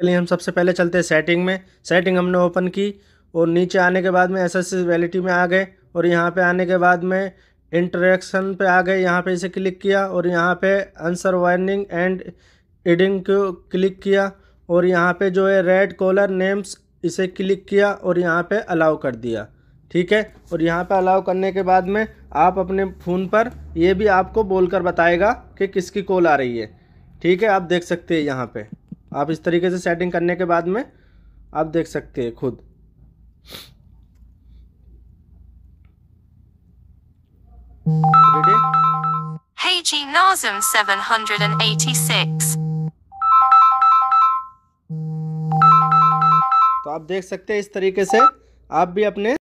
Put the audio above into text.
चलिए हम सबसे पहले चलते हैं सेटिंग में सेटिंग हमने ओपन की और नीचे आने के बाद में एस एस में आ गए और यहाँ पे आने के बाद में इंटरेक्शन पे आ गए यहाँ पे इसे क्लिक किया और यहाँ पे आंसर वार्निंग एंड एडिंग को क्लिक किया और यहाँ पे जो है रेड कॉलर नेम्स इसे क्लिक किया और यहाँ पे अलाउ कर दिया ठीक है और यहाँ पे अलाउ करने के बाद में आप अपने फ़ोन पर ये भी आपको बोलकर बताएगा कि किसकी कॉल आ रही है ठीक है आप देख सकते हैं यहाँ पे आप इस तरीके से सेटिंग करने के बाद में आप देख सकते हैं खुद तो आप देख सकते हैं इस तरीके से आप भी अपने